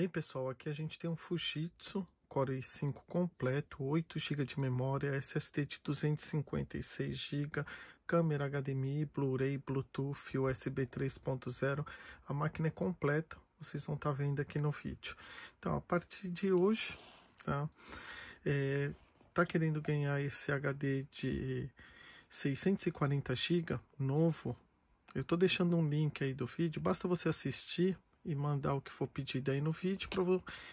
Bem pessoal, aqui a gente tem um Fujitsu Core i5 completo, 8 GB de memória, SSD de 256 GB, câmera HDMI, Blu-ray, Bluetooth, USB 3.0. A máquina é completa, vocês vão estar tá vendo aqui no vídeo. Então, a partir de hoje, tá? É, tá querendo ganhar esse HD de 640 GB novo? Eu tô deixando um link aí do vídeo, basta você assistir e mandar o que for pedido aí no vídeo,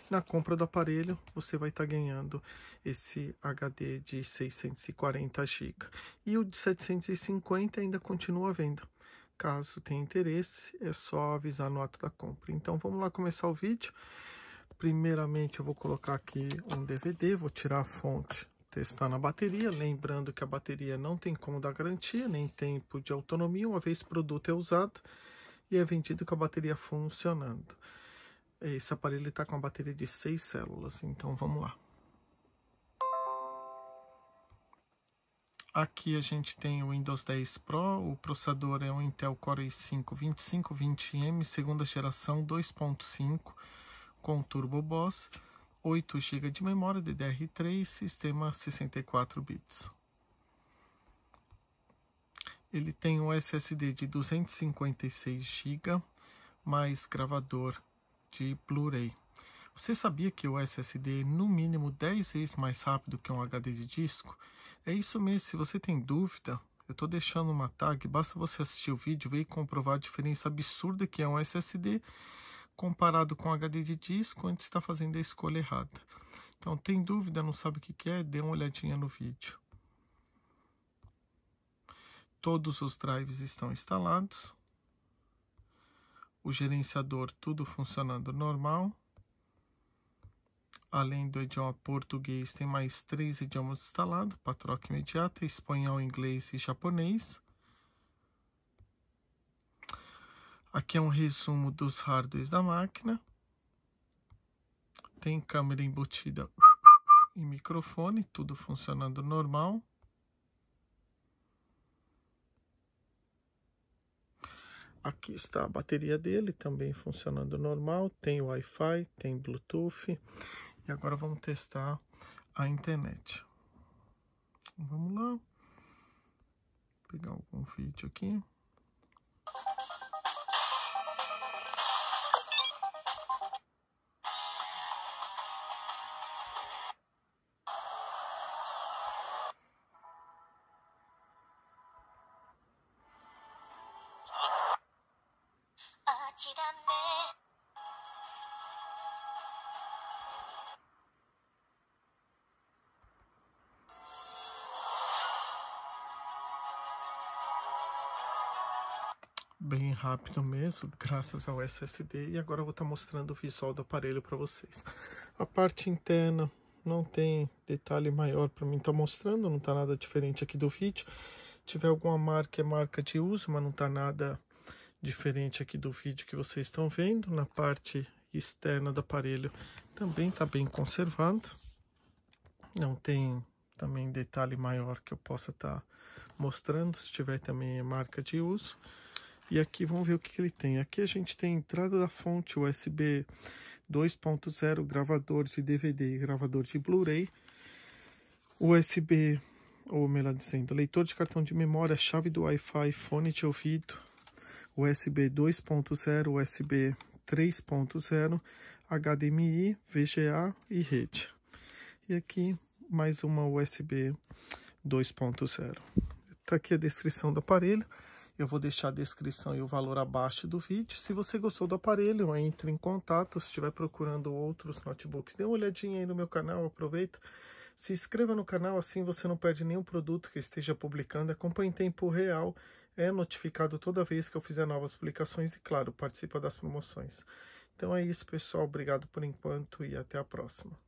na compra do aparelho você vai estar tá ganhando esse HD de 640 GB. E o de 750 ainda continua à venda. Caso tenha interesse, é só avisar no ato da compra. Então vamos lá começar o vídeo. Primeiramente eu vou colocar aqui um DVD, vou tirar a fonte testar na bateria, lembrando que a bateria não tem como dar garantia, nem tempo de autonomia, uma vez o produto é usado, e é vendido com a bateria funcionando. Esse aparelho está com a bateria de 6 células, então vamos lá. Aqui a gente tem o Windows 10 Pro, o processador é um Intel Core i5-2520M, segunda geração 2.5, com Turbo Boss, 8 GB de memória DDR3, sistema 64 bits. Ele tem um SSD de 256 GB, mais gravador de Blu-ray. Você sabia que o SSD é no mínimo 10 vezes mais rápido que um HD de disco? É isso mesmo, se você tem dúvida, eu estou deixando uma tag, basta você assistir o vídeo e comprovar a diferença absurda que é um SSD comparado com HD de disco, antes está fazendo a escolha errada. Então, tem dúvida, não sabe o que é, dê uma olhadinha no vídeo. Todos os drives estão instalados. O gerenciador tudo funcionando normal. Além do idioma português, tem mais três idiomas instalados para troca imediata: espanhol, inglês e japonês. Aqui é um resumo dos hardwares da máquina. Tem câmera embutida e microfone, tudo funcionando normal. aqui está a bateria dele também funcionando normal, tem Wi-Fi, tem Bluetooth. E agora vamos testar a internet. Vamos lá. Vou pegar algum vídeo aqui. bem rápido mesmo, graças ao SSD. E agora eu vou estar tá mostrando o visual do aparelho para vocês. A parte interna não tem detalhe maior para mim estar tá mostrando, não está nada diferente aqui do vídeo. Se tiver alguma marca, é marca de uso, mas não está nada diferente aqui do vídeo que vocês estão vendo. Na parte externa do aparelho também está bem conservado. Não tem também detalhe maior que eu possa estar tá mostrando, se tiver também marca de uso. E aqui vamos ver o que, que ele tem. Aqui a gente tem entrada da fonte USB 2.0, gravador de DVD e gravador de Blu-ray, USB, ou melhor dizendo, leitor de cartão de memória, chave do Wi-Fi, fone de ouvido, USB 2.0, USB 3.0, HDMI, VGA e rede. E aqui mais uma USB 2.0. Está aqui a descrição do aparelho. Eu vou deixar a descrição e o valor abaixo do vídeo. Se você gostou do aparelho, entre em contato. Se estiver procurando outros notebooks, dê uma olhadinha aí no meu canal, aproveita. Se inscreva no canal, assim você não perde nenhum produto que eu esteja publicando. Acompanhe em tempo real, é notificado toda vez que eu fizer novas publicações e, claro, participa das promoções. Então é isso, pessoal. Obrigado por enquanto e até a próxima.